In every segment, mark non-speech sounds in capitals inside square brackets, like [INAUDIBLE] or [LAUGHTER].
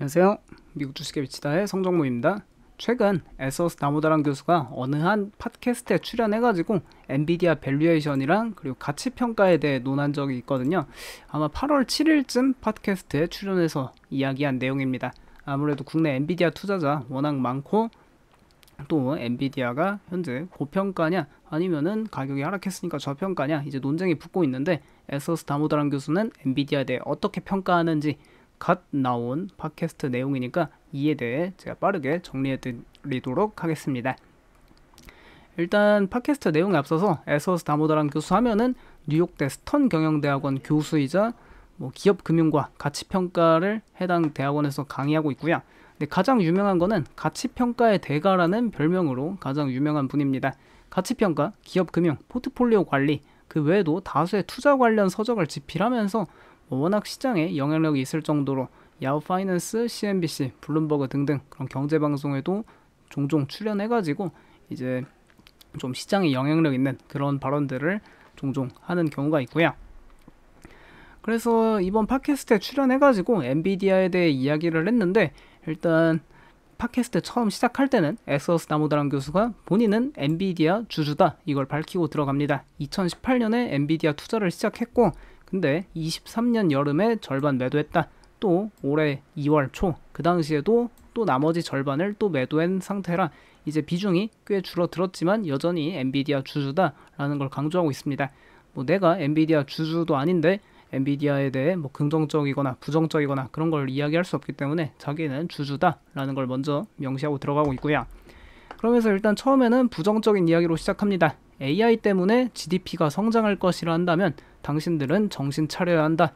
안녕하세요. 미국 주식의비치다의 성정모입니다. 최근 에서스 나모다란 교수가 어느 한 팟캐스트에 출연해가지고 엔비디아 밸류에이션이랑 그리고 가치평가에 대해 논한 적이 있거든요. 아마 8월 7일쯤 팟캐스트에 출연해서 이야기한 내용입니다. 아무래도 국내 엔비디아 투자자 워낙 많고 또 엔비디아가 현재 고평가냐 아니면은 가격이 하락했으니까 저평가냐 이제 논쟁이 붙고 있는데 에서스 다모다란 교수는 엔비디아에 대해 어떻게 평가하는지 갓 나온 팟캐스트 내용이니까 이에 대해 제가 빠르게 정리해 드리도록 하겠습니다. 일단 팟캐스트 내용에 앞서서 에서스 다모다란 교수 하면은 뉴욕대 스턴 경영대학원 교수이자 뭐 기업 금융과 가치 평가를 해당 대학원에서 강의하고 있고요. 근데 가장 유명한 거는 가치 평가의 대가라는 별명으로 가장 유명한 분입니다. 가치 평가, 기업 금융, 포트폴리오 관리 그 외에도 다수의 투자 관련 서적을 집필하면서 워낙 시장에 영향력이 있을 정도로 야후 파이낸스, CNBC, 블룸버그 등등 그런 경제 방송에도 종종 출연해가지고 이제 좀 시장에 영향력 있는 그런 발언들을 종종 하는 경우가 있고요. 그래서 이번 팟캐스트에 출연해가지고 엔비디아에 대해 이야기를 했는데 일단 팟캐스트 처음 시작할 때는 에스오스나무다람 교수가 본인은 엔비디아 주주다 이걸 밝히고 들어갑니다. 2018년에 엔비디아 투자를 시작했고 근데 23년 여름에 절반 매도했다. 또 올해 2월 초 그 당시에도 또 나머지 절반을 또 매도한 상태라 이제 비중이 꽤 줄어들었지만 여전히 엔비디아 주주다라는 걸 강조하고 있습니다. 뭐 내가 엔비디아 주주도 아닌데 엔비디아에 대해 뭐 긍정적이거나 부정적이거나 그런 걸 이야기할 수 없기 때문에 자기는 주주다라는 걸 먼저 명시하고 들어가고 있고요. 그러면서 일단 처음에는 부정적인 이야기로 시작합니다. AI 때문에 GDP가 성장할 것이라 한다면 당신들은 정신 차려야 한다.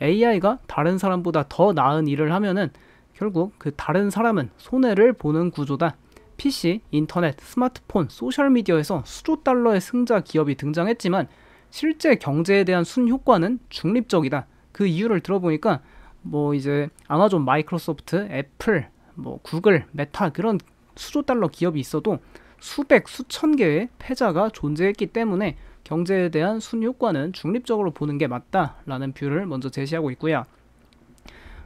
AI가 다른 사람보다 더 나은 일을 하면은 결국 그 다른 사람은 손해를 보는 구조다. PC, 인터넷, 스마트폰, 소셜미디어에서 수조 달러의 승자 기업이 등장했지만 실제 경제에 대한 순효과는 중립적이다. 그 이유를 들어보니까 뭐 이제 아마존, 마이크로소프트, 애플, 뭐 구글, 메타 그런 수조 달러 기업이 있어도 수백, 수천 개의 패자가 존재했기 때문에 경제에 대한 순효과는 중립적으로 보는 게 맞다라는 뷰를 먼저 제시하고 있고요.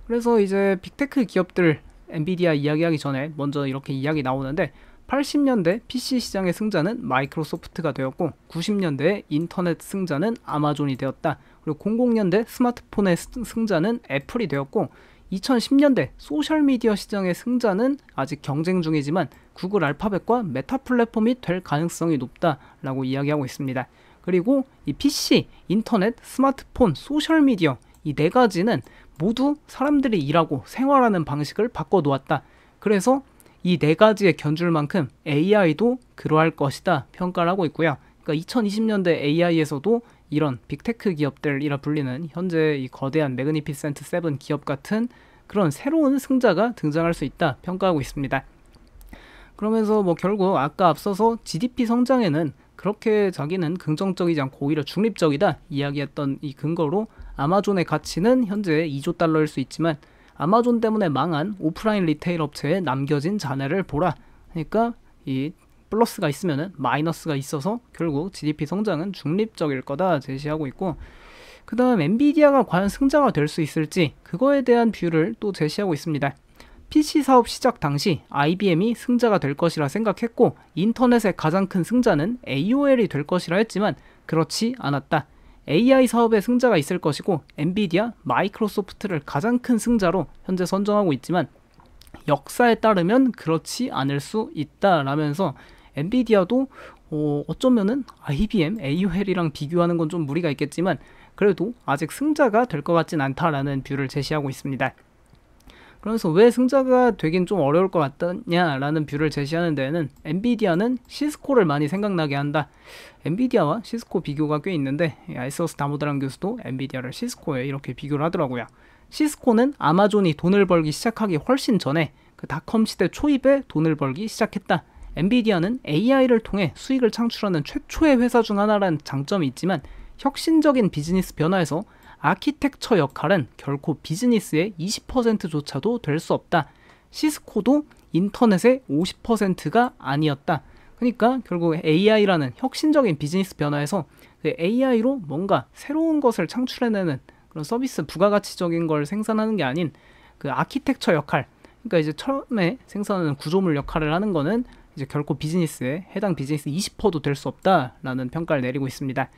그래서 이제 빅테크 기업들 엔비디아 이야기하기 전에 먼저 이렇게 이야기 나오는데 80년대 PC 시장의 승자는 마이크로소프트가 되었고 90년대 인터넷 승자는 아마존이 되었다. 그리고 00년대 스마트폰의 승자는 애플이 되었고 2010년대 소셜미디어 시장의 승자는 아직 경쟁 중이지만 구글 알파벳과 메타 플랫폼이 될 가능성이 높다라고 이야기하고 있습니다. 그리고 이 PC, 인터넷, 스마트폰, 소셜미디어 이 네 가지는 모두 사람들이 일하고 생활하는 방식을 바꿔놓았다. 그래서 이 네 가지에 견줄 만큼 AI도 그러할 것이다 평가를 하고 있고요. 그러니까 2020년대 AI에서도 이런 빅테크 기업들이라 불리는 현재 이 거대한 매그니피센트 세븐 기업 같은 그런 새로운 승자가 등장할 수 있다 평가하고 있습니다. 그러면서 뭐 결국 아까 앞서서 GDP 성장에는 그렇게 자기는 긍정적이지 않고 오히려 중립적이다 이야기했던 이 근거로 아마존의 가치는 현재 2조 달러일 수 있지만 아마존 때문에 망한 오프라인 리테일 업체에 남겨진 잔해를 보라. 그러니까 이 플러스가 있으면은 마이너스가 있어서 결국 GDP 성장은 중립적일 거다 제시하고 있고 그 다음 엔비디아가 과연 승자가 될 수 있을지 그거에 대한 뷰를 또 제시하고 있습니다. PC 사업 시작 당시 IBM이 승자가 될 것이라 생각했고 인터넷의 가장 큰 승자는 AOL이 될 것이라 했지만 그렇지 않았다. AI 사업의 승자가 있을 것이고 엔비디아, 마이크로소프트를 가장 큰 승자로 현재 선정하고 있지만 역사에 따르면 그렇지 않을 수 있다라면서 엔비디아도 어, 어쩌면은 IBM, AOL이랑 비교하는 건 좀 무리가 있겠지만 그래도 아직 승자가 될 것 같진 않다라는 뷰를 제시하고 있습니다. 그러면서 왜 승자가 되긴 좀 어려울 것 같다냐라는 뷰를 제시하는 데에는 엔비디아는 시스코를 많이 생각나게 한다. 엔비디아와 시스코 비교가 꽤 있는데 아이소스 다모드란 교수도 엔비디아를 시스코에 이렇게 비교를 하더라고요. 시스코는 아마존이 돈을 벌기 시작하기 훨씬 전에 그 닷컴 시대 초입에 돈을 벌기 시작했다. 엔비디아는 AI를 통해 수익을 창출하는 최초의 회사 중 하나라는 장점이 있지만 혁신적인 비즈니스 변화에서 아키텍처 역할은 결코 비즈니스의 20%조차도 될 수 없다. 시스코도 인터넷의 50%가 아니었다. 그러니까 결국 AI라는 혁신적인 비즈니스 변화에서 그 AI로 뭔가 새로운 것을 창출해내는 그런 서비스 부가가치적인 걸 생산하는 게 아닌 그 아키텍처 역할 그러니까 이제 처음에 생산하는 구조물 역할을 하는 거는 이제 결코 비즈니스에 해당 비즈니스 20%도 될 수 없다라는 평가를 내리고 있습니다.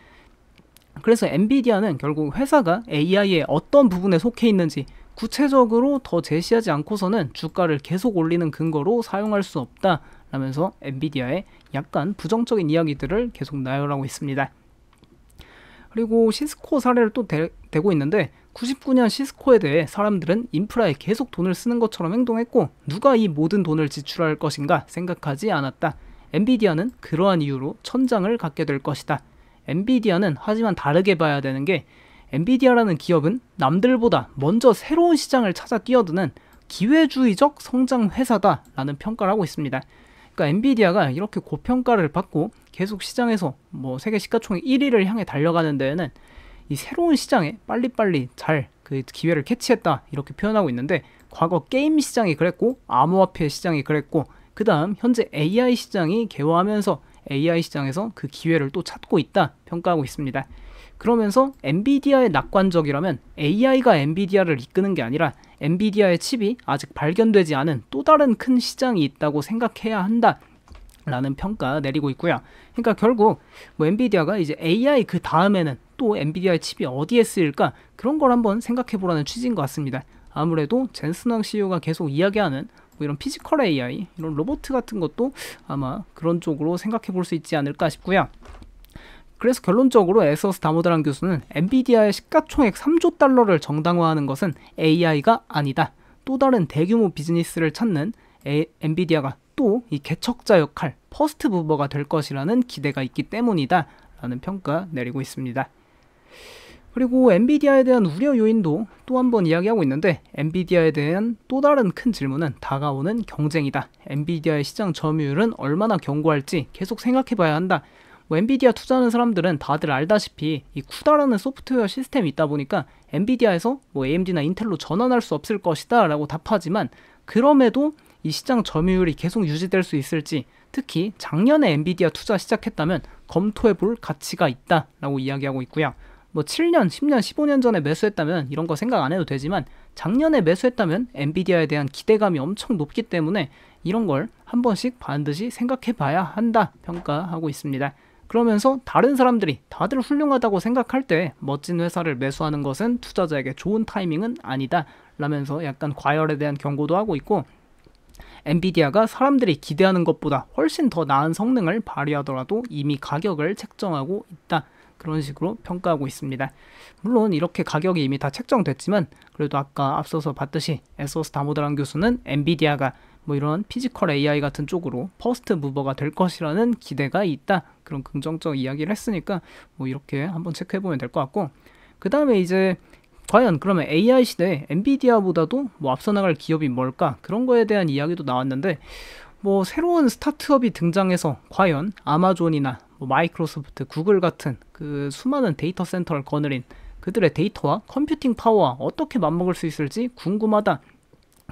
그래서 엔비디아는 결국 회사가 AI의 어떤 부분에 속해 있는지 구체적으로 더 제시하지 않고서는 주가를 계속 올리는 근거로 사용할 수 없다 라면서 엔비디아의 약간 부정적인 이야기들을 계속 나열하고 있습니다. 그리고 시스코 사례를 또 대, 고 있는데 99년 시스코에 대해 사람들은 인프라에 계속 돈을 쓰는 것처럼 행동했고 누가 이 모든 돈을 지출할 것인가 생각하지 않았다. 엔비디아는 그러한 이유로 천장을 갖게 될 것이다. 엔비디아는 하지만 다르게 봐야 되는 게 엔비디아라는 기업은 남들보다 먼저 새로운 시장을 찾아 뛰어드는 기회주의적 성장 회사다라는 평가를 하고 있습니다. 그러니까 엔비디아가 이렇게 고평가를 받고 계속 시장에서 뭐 세계 시가총액 1위를 향해 달려가는 데에는 이 새로운 시장에 빨리빨리 잘 그 기회를 캐치했다 이렇게 표현하고 있는데 과거 게임 시장이 그랬고 암호화폐 시장이 그랬고 그 다음 현재 AI 시장이 개화하면서 AI 시장에서 그 기회를 또 찾고 있다 평가하고 있습니다. 그러면서 엔비디아의 낙관적이라면 AI가 엔비디아를 이끄는 게 아니라 엔비디아의 칩이 아직 발견되지 않은 또 다른 큰 시장이 있다고 생각해야 한다. 라는 평가 내리고 있고요. 그러니까 결국 뭐 엔비디아가 이제 AI 그 다음에는 또 엔비디아의 칩이 어디에 쓰일까 그런 걸 한번 생각해 보라는 취지인 것 같습니다. 아무래도 젠스왕 CEO가 계속 이야기하는 뭐 이런 피지컬 AI 이런 로봇 같은 것도 아마 그런 쪽으로 생각해 볼 수 있지 않을까 싶고요. 그래서 결론적으로 에서스 다모드란 교수는 엔비디아의 시가총액 3조 달러를 정당화하는 것은 AI가 아니다. 또 다른 대규모 비즈니스를 찾는 에, 엔비디아가 또 이 개척자 역할, 퍼스트 부버가 될 것이라는 기대가 있기 때문이다. 라는 평가 내리고 있습니다. 그리고 엔비디아에 대한 우려 요인도 또 한 번 이야기하고 있는데 엔비디아에 대한 또 다른 큰 질문은 다가오는 경쟁이다. 엔비디아의 시장 점유율은 얼마나 견고할지 계속 생각해 봐야 한다. 뭐 엔비디아 투자하는 사람들은 다들 알다시피 이 쿠다라는 소프트웨어 시스템이 있다 보니까 엔비디아에서 뭐 AMD나 인텔로 전환할 수 없을 것이다 라고 답하지만 그럼에도 이 시장 점유율이 계속 유지될 수 있을지 특히 작년에 엔비디아 투자 시작했다면 검토해 볼 가치가 있다 라고 이야기하고 있고요. 뭐 7년, 10년, 15년 전에 매수했다면 이런 거 생각 안 해도 되지만 작년에 매수했다면 엔비디아에 대한 기대감이 엄청 높기 때문에 이런 걸 한 번씩 반드시 생각해 봐야 한다 평가하고 있습니다. 그러면서 다른 사람들이 다들 훌륭하다고 생각할 때 멋진 회사를 매수하는 것은 투자자에게 좋은 타이밍은 아니다 라면서 약간 과열에 대한 경고도 하고 있고 엔비디아가 사람들이 기대하는 것보다 훨씬 더 나은 성능을 발휘하더라도 이미 가격을 책정하고 있다. 그런 식으로 평가하고 있습니다. 물론 이렇게 가격이 이미 다 책정됐지만 그래도 아까 앞서서 봤듯이 에소스 다모드란 교수는 엔비디아가 뭐 이런 피지컬 AI 같은 쪽으로 퍼스트 무버가 될 것이라는 기대가 있다. 그런 긍정적 이야기를 했으니까 뭐 이렇게 한번 체크해 보면 될 것 같고 그 다음에 이제 과연 그러면 AI 시대에 엔비디아보다도 뭐 앞서 나갈 기업이 뭘까 그런 거에 대한 이야기도 나왔는데 뭐 새로운 스타트업이 등장해서 과연 아마존이나 뭐 마이크로소프트, 구글 같은 그 수많은 데이터 센터를 거느린 그들의 데이터와 컴퓨팅 파워와 어떻게 맞먹을 수 있을지 궁금하다.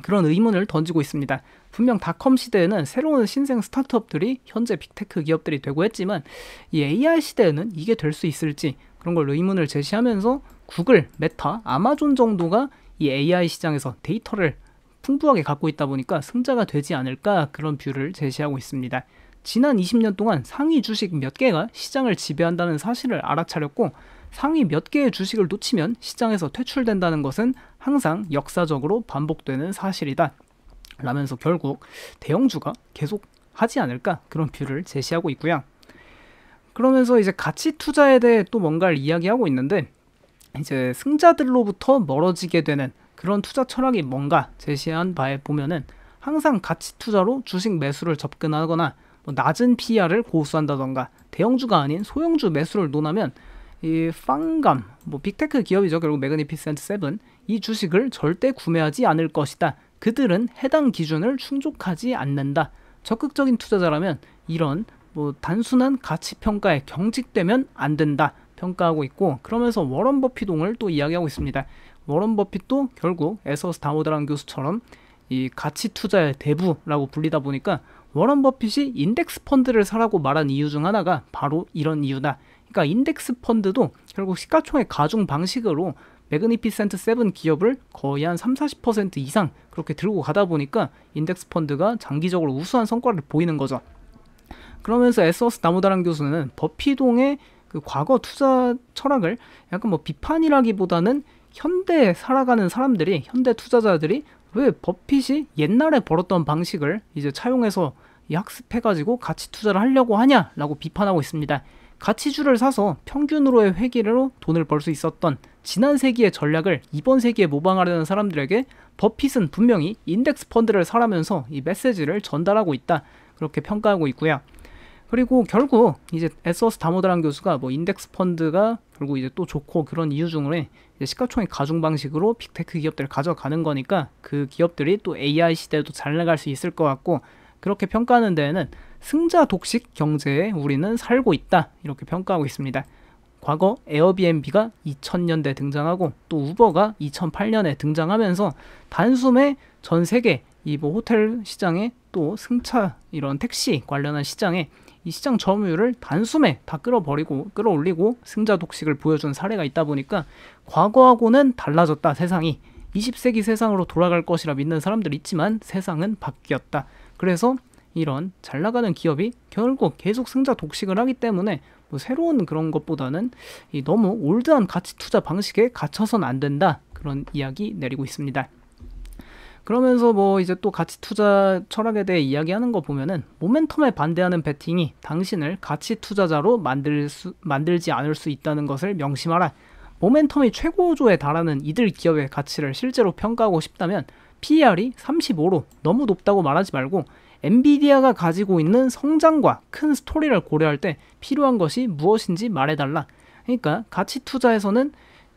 그런 의문을 던지고 있습니다. 분명 닷컴 시대에는 새로운 신생 스타트업들이 현재 빅테크 기업들이 되고 했지만 이 AI 시대에는 이게 될 수 있을지 그런 걸 의문을 제시하면서 구글, 메타, 아마존 정도가 이 AI 시장에서 데이터를 풍부하게 갖고 있다 보니까 승자가 되지 않을까 그런 뷰를 제시하고 있습니다. 지난 20년 동안 상위 주식 몇 개가 시장을 지배한다는 사실을 알아차렸고 상위 몇 개의 주식을 놓치면 시장에서 퇴출된다는 것은 항상 역사적으로 반복되는 사실이다. 라면서 결국 대형주가 계속 하지 않을까 그런 뷰를 제시하고 있고요. 그러면서 이제 가치 투자에 대해 또 뭔가를 이야기하고 있는데 이제 승자들로부터 멀어지게 되는 그런 투자 철학이 뭔가 제시한 바에 보면은 항상 가치 투자로 주식 매수를 접근하거나 뭐 낮은 PR을 고수한다던가 대형주가 아닌 소형주 매수를 논하면 이 팡감, 뭐 빅테크 기업이죠. 결국 매그니피센트 세븐 이 주식을 절대 구매하지 않을 것이다. 그들은 해당 기준을 충족하지 않는다. 적극적인 투자자라면 이런 뭐 단순한 가치 평가에 경직되면 안 된다. 평가하고 있고 그러면서 워런 버핏 동을 또 이야기하고 있습니다. 워런 버핏도 결국 에서스 다모드란 교수처럼 이 가치 투자의 대부라고 불리다 보니까 워런 버핏이 인덱스 펀드를 사라고 말한 이유 중 하나가 바로 이런 이유다. 그러니까 인덱스 펀드도 결국 시가총액 가중 방식으로 매그니피센트 세븐 기업을 거의 한 3, 40% 이상 그렇게 들고 가다 보니까 인덱스 펀드가 장기적으로 우수한 성과를 보이는 거죠. 그러면서 에서스 나무다랑 교수는 버피동의 그 과거 투자 철학을 약간 뭐 비판이라기보다는 현대 에 살아가는 사람들이 현대 투자자들이 왜 버핏이 옛날에 벌었던 방식을 이제 차용해서 학습해가지고 가치 투자를 하려고 하냐라고 비판하고 있습니다. 가치주를 사서 평균으로의 회계로 돈을 벌 수 있었던 지난 세기의 전략을 이번 세기에 모방하려는 사람들에게 버핏은 분명히 인덱스 펀드를 사라면서 이 메시지를 전달하고 있다. 그렇게 평가하고 있고요. 그리고 결국 이제 에서스 다모드란 교수가 뭐 인덱스 펀드가 결국 이제 또 좋고 그런 이유 중에 으 시가총액 가중 방식으로 빅테크 기업들을 가져가는 거니까 그 기업들이 또 AI 시대에도 잘 나갈 수 있을 것 같고 그렇게 평가하는 데에는 승자 독식 경제에 우리는 살고 있다 이렇게 평가하고 있습니다. 과거 에어비앤비가 2000년대 등장하고 또 우버가 2008년에 등장하면서 단숨에 전 세계 이뭐 호텔 시장에 또 승차 이런 택시 관련한 시장에 이 시장 점유율을 단숨에 다 끌어버리고 끌어올리고 승자 독식을 보여준 사례가 있다 보니까 과거하고는 달라졌다 세상이 20세기 세상으로 돌아갈 것이라 믿는 사람들 있지만 세상은 바뀌었다. 그래서 이런 잘 나가는 기업이 결국 계속 승자 독식을 하기 때문에 뭐 새로운 그런 것보다는 너무 올드한 가치 투자 방식에 갇혀선 안 된다. 그런 이야기 내리고 있습니다. 그러면서 뭐 이제 또 가치 투자 철학에 대해 이야기하는 거 보면은 모멘텀에 반대하는 베팅이 당신을 가치 투자자로 만들 수, 만들지 않을 수 있다는 것을 명심하라. 모멘텀이 최고조에 달하는 이들 기업의 가치를 실제로 평가하고 싶다면 PER이 35로 너무 높다고 말하지 말고 엔비디아가 가지고 있는 성장과 큰 스토리를 고려할 때 필요한 것이 무엇인지 말해달라. 그러니까 가치 투자에서는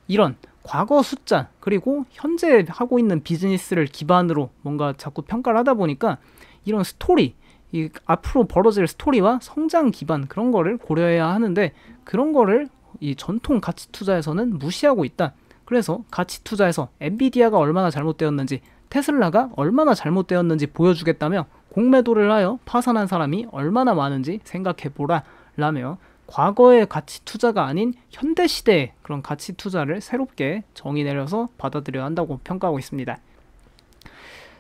이런 과거 숫자 그리고 현재 하고 있는 비즈니스를 기반으로 뭔가 자꾸 평가를 하다 보니까 이런 스토리 이 앞으로 벌어질 스토리와 성장 기반 그런 거를 고려해야 하는데 그런 거를 이 전통 가치 투자에서는 무시하고 있다. 그래서 가치 투자에서 엔비디아가 얼마나 잘못되었는지 테슬라가 얼마나 잘못되었는지 보여주겠다며 공매도를 하여 파산한 사람이 얼마나 많은지 생각해보라 라며 과거의 가치 투자가 아닌 현대 시대의 그런 가치 투자를 새롭게 정의 내려서 받아들여야 한다고 평가하고 있습니다.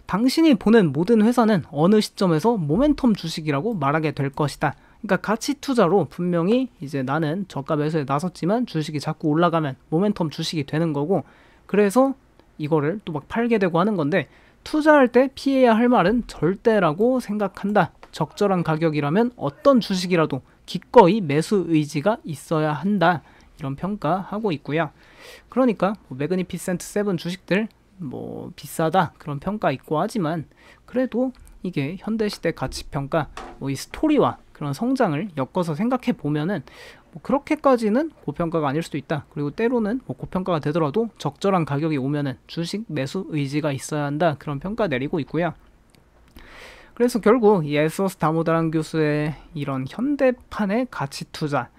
당신이 보는 모든 회사는 어느 시점에서 모멘텀 주식이라고 말하게 될 것이다. 그러니까 가치 투자로 분명히 이제 나는 저가 매수에 나섰지만 주식이 자꾸 올라가면 모멘텀 주식이 되는 거고 그래서 이거를 또 막 팔게 되고 하는 건데 투자할 때 피해야 할 말은 절대라고 생각한다. 적절한 가격이라면 어떤 주식이라도 기꺼이 매수 의지가 있어야 한다. 이런 평가하고 있고요. 그러니까 뭐 매그니피센트 세븐 주식들 뭐 비싸다 그런 평가 있고 하지만 그래도 이게 현대시대 가치평가 뭐이 스토리와 그런 성장을 엮어서 생각해 보면은 뭐 그렇게까지는 고평가가 아닐 수도 있다. 그리고 때로는 뭐 고평가가 되더라도 적절한 가격이 오면은 주식 매수 의지가 있어야 한다. 그런 평가 내리고 있고요. 그래서 결국 예소스 다모다란 교수의 이런 현대판의 가치 투자,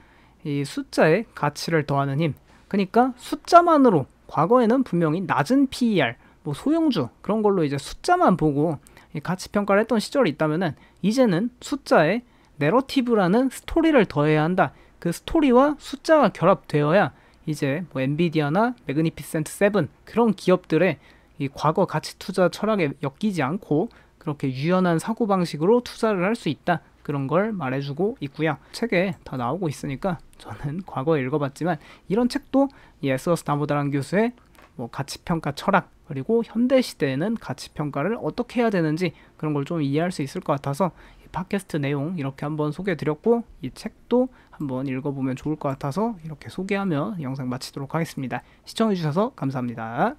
이 숫자의 가치를 더하는 힘, 그러니까 숫자만으로 과거에는 분명히 낮은 PER, 뭐 소형주 그런 걸로 이제 숫자만 보고 가치 평가를 했던 시절이 있다면은 이제는 숫자에 내러티브라는 스토리를 더해야 한다. 그 스토리와 숫자가 결합되어야 이제 뭐 엔비디아나 매그니피센트 세븐 그런 기업들의 이 과거 가치 투자 철학에 엮이지 않고 그렇게 유연한 사고방식으로 투자를 할 수 있다. 그런 걸 말해주고 있고요. 책에 다 나오고 있으니까 저는 [LAUGHS] 과거에 읽어봤지만 이런 책도 예스 워스다모다란 교수의 뭐 가치평가 철학 그리고 현대 시대에는 가치평가를 어떻게 해야 되는지 그런 걸 좀 이해할 수 있을 것 같아서 팟캐스트 내용 이렇게 한번 소개해드렸고 이 책도 한번 읽어보면 좋을 것 같아서 이렇게 소개하며 영상 마치도록 하겠습니다. 시청해주셔서 감사합니다.